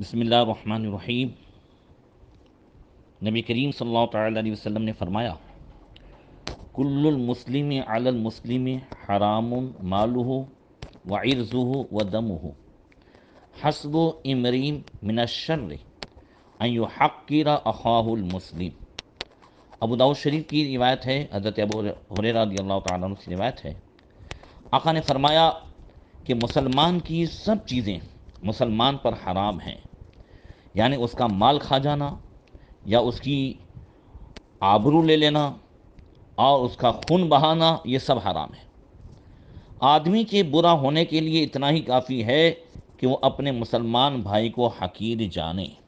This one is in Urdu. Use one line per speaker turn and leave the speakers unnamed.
بسم اللہ الرحمن الرحیم نبی کریم صلی اللہ تعالی علیہ وسلم نے فرمایا کل المسلم علی المسلم حرام مالہ و عرضہ ہو و دم ہو حسب و امریم ان یحقر اخاہ المسلم ابو ابوداؤ شریف کی روایت ہے حضرت ابو رضی اللہ تعالیٰ عنہ کی روایت ہے آقا نے فرمایا کہ مسلمان کی سب چیزیں مسلمان پر حرام ہیں یعنی اس کا مال کھا جانا یا اس کی آبرو لے لینا اور اس کا خون بہانا یہ سب حرام ہے آدمی کے برا ہونے کے لیے اتنا ہی کافی ہے کہ وہ اپنے مسلمان بھائی کو حقیر جانیں